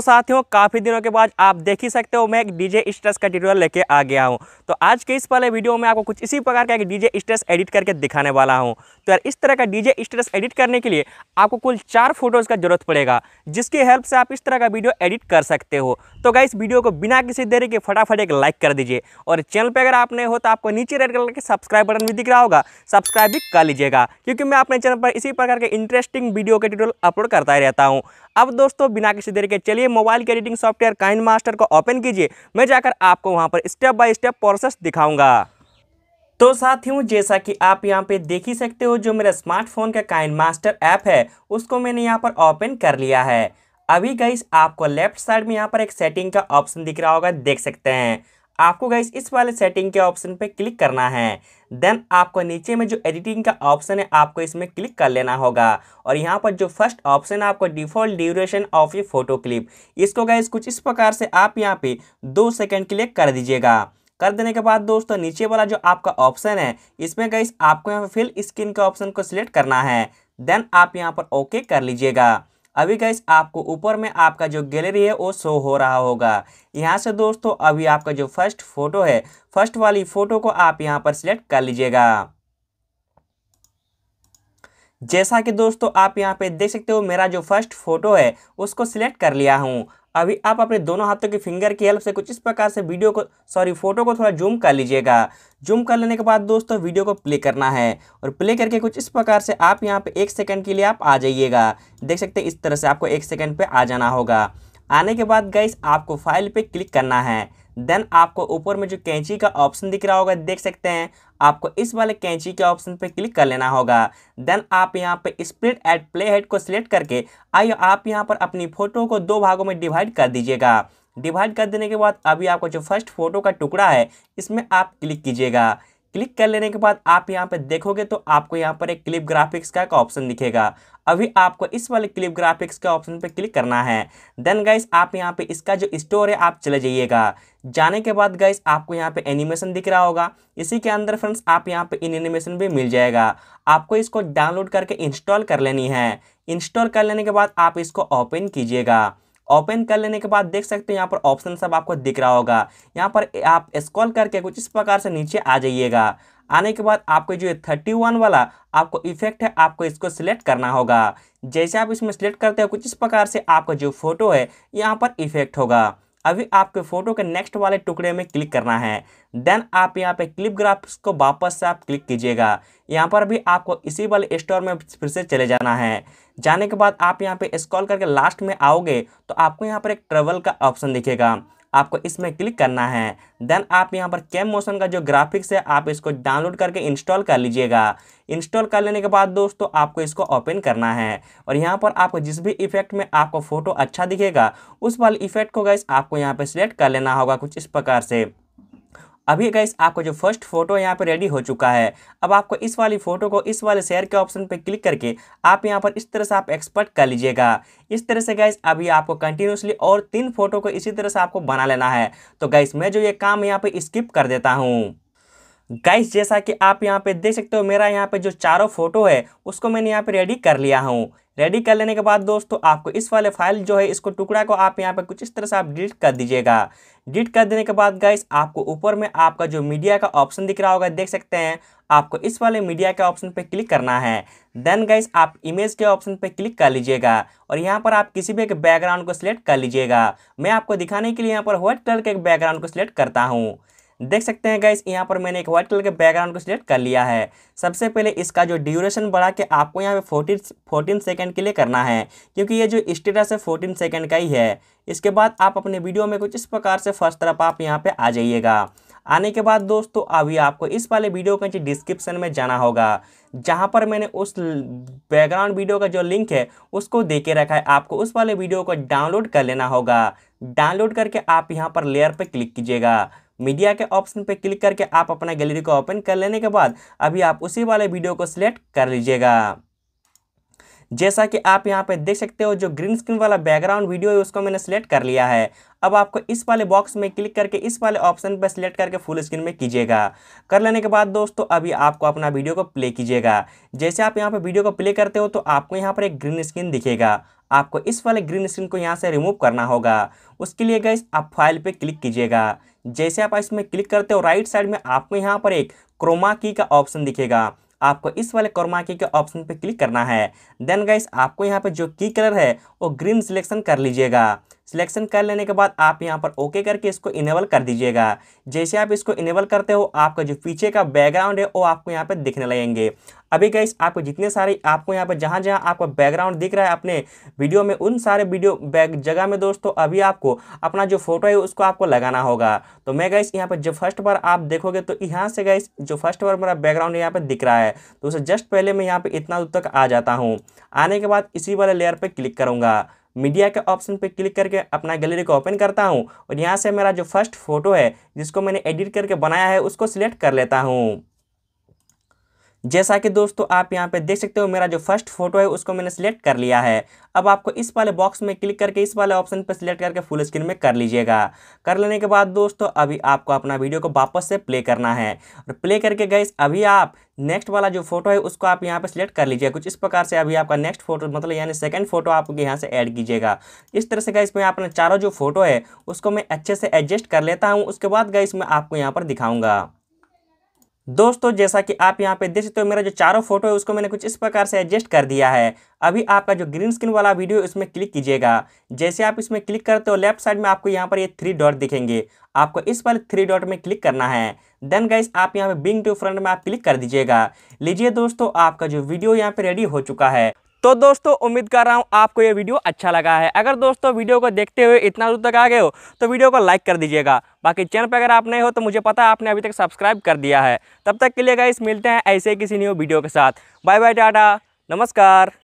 साथियों काफ़ी दिनों के बाद आप देख ही सकते हो मैं एक डीजे स्ट्रेस का ट्यूटोरियल लेके आ गया हूँ तो आज के इस पहले वीडियो में आपको कुछ इसी प्रकार का एक डीजे स्ट्रेस एडिट करके दिखाने वाला हूँ तो यार इस तरह का डीजे स्ट्रेस एडिट करने के लिए आपको कुल चार फोटोज़ का जरूरत पड़ेगा जिसकी हेल्प से आप इस तरह का वीडियो एडिट कर सकते हो तो गाइस वीडियो को बिना किसी देरी के फटाफट एक लाइक कर दीजिए और चैनल पर अगर आप नहीं हो तो आपको नीचे रेड कलर के सब्सक्राइब बटन भी दिख रहा होगा सब्सक्राइब भी कर लीजिएगा क्योंकि मैं अपने चैनल पर इसी प्रकार के इंटरेस्टिंग वीडियो के ट्यूटोरियल अपलोड करता रहता हूँ अब दोस्तों बिना किसी देरी के चलिए मोबाइल के एडिटिंग सॉफ्टवेयर काइन मास्टर को ओपन कीजिए मैं जाकर आपको वहाँ पर स्टेप बाय स्टेप प्रोसेस दिखाऊंगा तो साथियों जैसा कि आप यहाँ पे देख ही सकते हो जो मेरा स्मार्टफोन का काइन मास्टर ऐप है उसको मैंने यहाँ पर ओपन कर लिया है अभी गई आपको लेफ्ट साइड में यहाँ पर एक सेटिंग का ऑप्शन दिख रहा होगा देख सकते हैं आपको गाइस इस वाले सेटिंग के ऑप्शन पे क्लिक करना है देन आपको नीचे में जो एडिटिंग का ऑप्शन है आपको इसमें क्लिक कर लेना होगा और यहाँ पर जो फर्स्ट ऑप्शन है आपको डिफॉल्ट ड्यूरेशन ऑफ ये फोटो क्लिप इसको गाइस कुछ इस प्रकार से आप यहाँ पे दो सेकेंड क्लिक कर दीजिएगा कर देने के बाद दोस्तों नीचे वाला जो आपका ऑप्शन है इसमें गाइस आपको यहाँ पर फिल स्क्रीन के ऑप्शन को सिलेक्ट करना है देन आप यहाँ पर ओके कर लीजिएगा अभी गैस आपको ऊपर में आपका जो गैलरी है वो शो हो रहा होगा यहाँ से दोस्तों अभी आपका जो फर्स्ट फोटो है फर्स्ट वाली फ़ोटो को आप यहाँ पर सिलेक्ट कर लीजिएगा जैसा कि दोस्तों आप यहाँ पे देख सकते हो मेरा जो फर्स्ट फोटो है उसको सिलेक्ट कर लिया हूँ अभी आप अपने दोनों हाथों की फिंगर की हेल्प से कुछ इस प्रकार से वीडियो को सॉरी फोटो को थोड़ा जूम कर लीजिएगा जूम कर लेने के बाद दोस्तों वीडियो को प्ले करना है और प्ले करके कुछ इस प्रकार से आप यहाँ पे एक सेकंड के लिए आप आ जाइएगा देख सकते हैं इस तरह से आपको एक सेकंड पे आ जाना होगा आने के बाद गई आपको फाइल पर क्लिक करना है देन आपको ऊपर में जो कैंची का ऑप्शन दिख रहा होगा देख सकते हैं आपको इस वाले कैंची के ऑप्शन पर क्लिक कर लेना होगा देन आप यहाँ पे स्प्लिट एट प्ले हेड को सिलेक्ट करके आइए आप यहाँ पर अपनी फोटो को दो भागों में डिवाइड कर दीजिएगा डिवाइड कर देने के बाद अभी आपको जो फर्स्ट फोटो का टुकड़ा है इसमें आप क्लिक कीजिएगा क्लिक कर लेने के बाद आप यहाँ पे देखोगे तो आपको यहाँ पर एक क्लिप ग्राफिक्स का एक ऑप्शन दिखेगा अभी आपको इस वाले क्लिप ग्राफिक्स के ऑप्शन पे क्लिक करना है देन गाइस आप यहाँ पे इसका जो स्टोर है आप चले जाइएगा जाने के बाद गाइस आपको यहाँ पे एनिमेशन दिख रहा होगा इसी के अंदर फ्रेंड्स आप यहाँ पे इन एनिमेशन भी मिल जाएगा आपको इसको डाउनलोड करके इंस्टॉल कर लेनी है इंस्टॉल कर लेने के बाद आप इसको ओपन कीजिएगा ओपन कर लेने के बाद देख सकते हैं यहाँ पर ऑप्शन सब आपको दिख रहा होगा यहाँ पर आप स्क्रॉल करके कुछ इस प्रकार से नीचे आ जाइएगा आने के बाद आपको जो थर्टी वन वाला आपको इफेक्ट है आपको इसको सिलेक्ट करना होगा जैसे आप इसमें सिलेक्ट करते हो कुछ इस प्रकार से आपका जो फोटो है यहाँ पर इफेक्ट होगा अभी आपके फ़ोटो के नेक्स्ट वाले टुकड़े में क्लिक करना है देन आप यहाँ पे क्लिप ग्राफ्स को वापस से आप क्लिक कीजिएगा यहाँ पर भी आपको इसी वाले स्टोर में फिर से चले जाना है जाने के बाद आप यहाँ पे स्क्रॉल करके लास्ट में आओगे तो आपको यहाँ पर एक ट्रेवल का ऑप्शन दिखेगा आपको इसमें क्लिक करना है देन आप यहाँ पर कैम मोशन का जो ग्राफिक्स है आप इसको डाउनलोड करके इंस्टॉल कर लीजिएगा इंस्टॉल कर लेने के बाद दोस्तों आपको इसको ओपन करना है और यहाँ पर आपको जिस भी इफेक्ट में आपको फोटो अच्छा दिखेगा उस वाले इफेक्ट को गैस आपको यहाँ पर सिलेक्ट कर लेना होगा कुछ इस प्रकार से अभी गैस आपका जो फर्स्ट फोटो यहाँ पर रेडी हो चुका है अब आपको इस वाली फोटो को इस वाले शेयर के ऑप्शन पर क्लिक करके आप यहाँ पर इस तरह से आप एक्सपर्ट कर लीजिएगा इस तरह से गैस अभी आपको कंटिन्यूसली और तीन फोटो को इसी तरह से आपको बना लेना है तो गैस मैं जो ये काम यहाँ पर स्किप कर देता हूँ गाइस जैसा कि आप यहाँ पे देख सकते हो मेरा यहाँ पे जो चारों फोटो है उसको मैंने यहाँ पे रेडी कर लिया हूँ रेडी कर लेने के बाद दोस्तों आपको इस वाले फाइल जो है इसको टुकड़ा को आप यहाँ पे कुछ इस तरह से आप डिलीट कर दीजिएगा डिलीट कर देने के बाद गाइस आपको ऊपर में आपका जो मीडिया का ऑप्शन दिख रहा होगा देख सकते हैं आपको इस वाले मीडिया के ऑप्शन पर क्लिक करना है देन गाइस आप इमेज के ऑप्शन पर क्लिक कर लीजिएगा और यहाँ पर आप किसी भी एक बैकग्राउंड को सिलेक्ट कर लीजिएगा मैं आपको दिखाने के लिए यहाँ पर व्हाइट कलर के एक बैकग्राउंड को सिलेक्ट करता हूँ देख सकते हैं गाइस यहाँ पर मैंने एक व्हाइट कलर के बैकग्राउंड को सिलेक्ट कर लिया है सबसे पहले इसका जो ड्यूरेशन बढ़ा के आपको यहाँ पे फोर्टीन फोर्टीन सेकेंड के लिए करना है क्योंकि ये जो स्टेटस है फोर्टीन सेकेंड का ही है इसके बाद आप अपने वीडियो में कुछ इस प्रकार से फर्स्ट तरफ आप यहाँ पर आ जाइएगा आने के बाद दोस्तों अभी आपको इस वाले वीडियो के नीचे डिस्क्रिप्शन में जाना होगा जहाँ पर मैंने उस बैकग्राउंड वीडियो का जो लिंक है उसको दे के रखा है आपको उस वाले वीडियो को डाउनलोड कर लेना होगा डाउनलोड करके आप यहाँ पर लेयर पर क्लिक कीजिएगा मीडिया के ऑप्शन पर क्लिक करके आप अपना गैलरी को ओपन कर लेने के बाद अभी आप उसी वाले वीडियो को सिलेक्ट कर लीजिएगा जैसा कि आप यहाँ पे देख सकते हो जो ग्रीन स्क्रीन वाला बैकग्राउंड वीडियो है उसको मैंने सेलेक्ट कर लिया है अब आपको इस वाले बॉक्स में क्लिक करके इस वाले ऑप्शन पर सिलेक्ट करके फुल स्क्रीन में कीजिएगा कर लेने के बाद दोस्तों अभी आपको अपना वीडियो को प्ले कीजिएगा जैसे आप यहाँ पर वीडियो को प्ले करते हो तो आपको यहाँ पर एक ग्रीन स्क्रीन दिखेगा आपको इस वाले ग्रीन स्क्रीन को यहाँ से रिमूव करना होगा उसके लिए गए आप फाइल पर क्लिक कीजिएगा जैसे आप इसमें क्लिक करते हो राइट साइड में आपको यहाँ पर एक क्रोमा की का ऑप्शन दिखेगा आपको इस वाले क्रोमा के ऑप्शन पर क्लिक करना है देन गाइस आपको यहाँ पर जो की कलर है वो ग्रीन सिलेक्शन कर लीजिएगा सिलेक्शन कर लेने के बाद आप यहाँ पर ओके करके इसको इनेबल कर दीजिएगा जैसे आप इसको इनेबल करते हो आपका जो पीछे का बैकग्राउंड है वो आपको यहाँ पर दिखने लगेंगे अभी गई आपको जितने सारे आपको यहाँ पर जहाँ जहाँ आपका बैकग्राउंड दिख रहा है अपने वीडियो में उन सारे वीडियो बैक जगह में दोस्तों अभी आपको अपना जो फोटो है उसको आपको लगाना होगा तो मैं गई यहाँ पर जब फर्स्ट बार आप देखोगे तो यहाँ से गई जो फर्स्ट बार मेरा बैकग्राउंड यहाँ पर दिख रहा है तो उसे जस्ट पहले मैं यहाँ पर इतना दूर तक आ जाता हूँ आने के बाद इसी वाले लेयर पर क्लिक करूँगा मीडिया के ऑप्शन पर क्लिक करके अपना गैलरी को ओपन करता हूँ और यहाँ से मेरा जो फर्स्ट फोटो है जिसको मैंने एडिट करके बनाया है उसको सिलेक्ट कर लेता हूँ जैसा कि दोस्तों आप यहाँ पे देख सकते हो मेरा जो फर्स्ट फोटो है उसको मैंने सेलेक्ट कर लिया है अब आपको इस वाले बॉक्स में क्लिक करके इस वाले ऑप्शन पर सिलेक्ट करके फुल स्क्रीन में कर लीजिएगा कर लेने के बाद दोस्तों अभी आपको अपना वीडियो को वापस से प्ले करना है और प्ले करके गए अभी आप नेक्स्ट वाला जो फोटो है उसको आप यहाँ पे सिलेक्ट कर लीजिए कुछ इस प्रकार से अभी आपका नेक्स्ट फोटो मतलब यानी सेकंड फोटो आप यहाँ से ऐड कीजिएगा इस तरह से गए इसमें अपना चारों जो फोटो है उसको मैं अच्छे से एडजस्ट कर लेता हूँ उसके बाद गई इसमें आपको यहाँ पर दिखाऊँगा दोस्तों जैसा कि आप यहाँ पे देख सकते हो मेरा जो चारों फोटो है उसको मैंने कुछ इस प्रकार से एडजस्ट कर दिया है अभी आपका जो ग्रीन स्क्रीन वाला वीडियो इसमें क्लिक कीजिएगा जैसे आप इसमें क्लिक करते हो लेफ्ट साइड में आपको यहाँ पर ये थ्री डॉट दिखेंगे आपको इस वाले थ्री डॉट में क्लिक करना है देन गाइस आप यहाँ पे बिंग टू फ्रंट में आप क्लिक कर दीजिएगा लीजिए दोस्तों आपका जो वीडियो यहाँ पे रेडी हो चुका है तो दोस्तों उम्मीद कर रहा हूँ आपको ये वीडियो अच्छा लगा है अगर दोस्तों वीडियो को देखते हुए इतना दूर तक आ गए हो तो वीडियो को लाइक कर दीजिएगा बाकी चैनल पर अगर आप नए हो तो मुझे पता है आपने अभी तक सब्सक्राइब कर दिया है तब तक के लिए गाइस मिलते हैं ऐसे किसी न्यू वीडियो के साथ बाय बाय टाटा नमस्कार